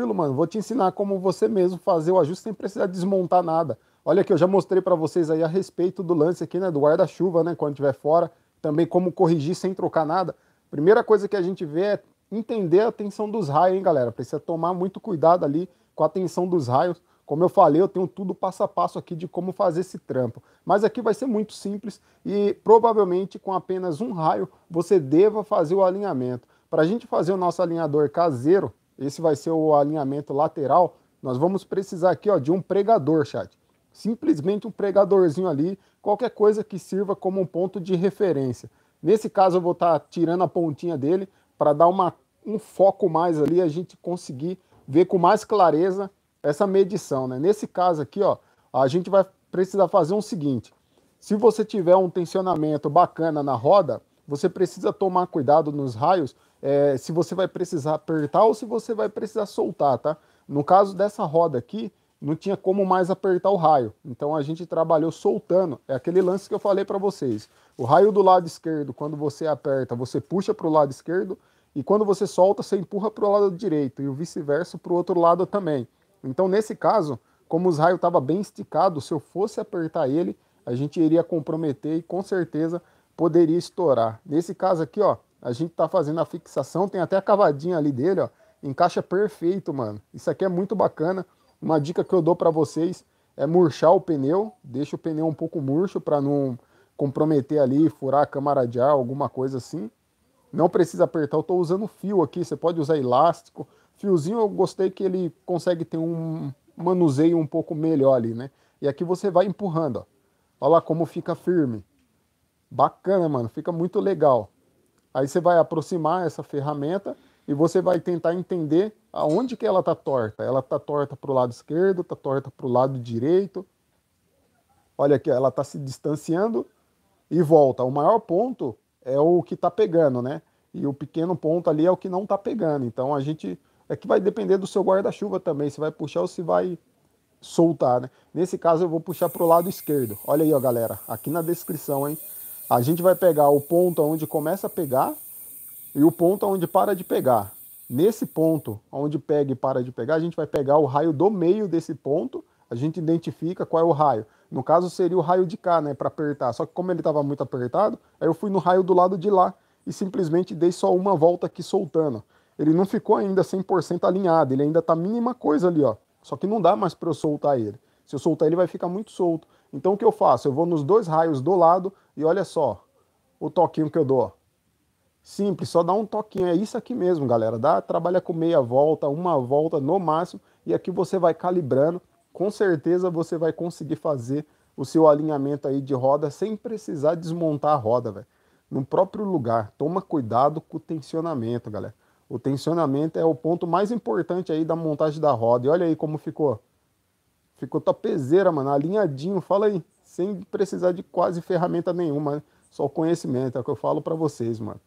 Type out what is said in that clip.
tranquilo, mano, vou te ensinar como você mesmo fazer o ajuste sem precisar desmontar nada. Olha que eu já mostrei para vocês aí a respeito do lance aqui, né, do guarda-chuva, né, quando estiver fora, também como corrigir sem trocar nada. Primeira coisa que a gente vê é entender a tensão dos raios, hein, galera? Precisa tomar muito cuidado ali com a tensão dos raios. Como eu falei, eu tenho tudo passo a passo aqui de como fazer esse trampo. Mas aqui vai ser muito simples e provavelmente com apenas um raio você deva fazer o alinhamento. Para a gente fazer o nosso alinhador caseiro, esse vai ser o alinhamento lateral. Nós vamos precisar aqui ó, de um pregador, chat. Simplesmente um pregadorzinho ali, qualquer coisa que sirva como um ponto de referência. Nesse caso, eu vou estar tá tirando a pontinha dele para dar uma, um foco mais ali, a gente conseguir ver com mais clareza essa medição. Né? Nesse caso aqui, ó, a gente vai precisar fazer o um seguinte. Se você tiver um tensionamento bacana na roda, você precisa tomar cuidado nos raios é, se você vai precisar apertar ou se você vai precisar soltar, tá? No caso dessa roda aqui, não tinha como mais apertar o raio. Então a gente trabalhou soltando. É aquele lance que eu falei para vocês. O raio do lado esquerdo, quando você aperta, você puxa para o lado esquerdo. E quando você solta, você empurra para o lado direito. E o vice-versa para o outro lado também. Então nesse caso, como os raios estavam bem esticados, se eu fosse apertar ele, a gente iria comprometer e com certeza poderia estourar. Nesse caso aqui, ó, a gente tá fazendo a fixação, tem até a cavadinha ali dele, ó. Encaixa perfeito, mano. Isso aqui é muito bacana. Uma dica que eu dou para vocês é murchar o pneu, deixa o pneu um pouco murcho para não comprometer ali, furar a câmara de ar, alguma coisa assim. Não precisa apertar, eu tô usando fio aqui, você pode usar elástico. Fiozinho eu gostei que ele consegue ter um manuseio um pouco melhor ali, né? E aqui você vai empurrando, ó. Olha lá como fica firme. Bacana, mano, fica muito legal. Aí você vai aproximar essa ferramenta e você vai tentar entender aonde que ela está torta. Ela está torta para o lado esquerdo, está torta para o lado direito. Olha aqui, ela está se distanciando e volta. O maior ponto é o que está pegando, né? E o pequeno ponto ali é o que não está pegando. Então a gente. É que vai depender do seu guarda-chuva também, se vai puxar ou se vai soltar, né? Nesse caso eu vou puxar para o lado esquerdo. Olha aí, ó, galera. Aqui na descrição, hein? a gente vai pegar o ponto onde começa a pegar e o ponto onde para de pegar. Nesse ponto onde pega e para de pegar, a gente vai pegar o raio do meio desse ponto, a gente identifica qual é o raio. No caso, seria o raio de cá, né, para apertar. Só que como ele estava muito apertado, aí eu fui no raio do lado de lá e simplesmente dei só uma volta aqui soltando. Ele não ficou ainda 100% alinhado, ele ainda tá mínima coisa ali, ó. Só que não dá mais para eu soltar ele. Se eu soltar ele vai ficar muito solto. Então o que eu faço? Eu vou nos dois raios do lado e olha só o toquinho que eu dou. Simples, só dá um toquinho, é isso aqui mesmo, galera. Dá, trabalha com meia volta, uma volta no máximo e aqui você vai calibrando. Com certeza você vai conseguir fazer o seu alinhamento aí de roda sem precisar desmontar a roda, velho. No próprio lugar. Toma cuidado com o tensionamento, galera. O tensionamento é o ponto mais importante aí da montagem da roda. E olha aí como ficou. Ficou topzeira, mano, alinhadinho, fala aí, sem precisar de quase ferramenta nenhuma, só o conhecimento, é o que eu falo para vocês, mano.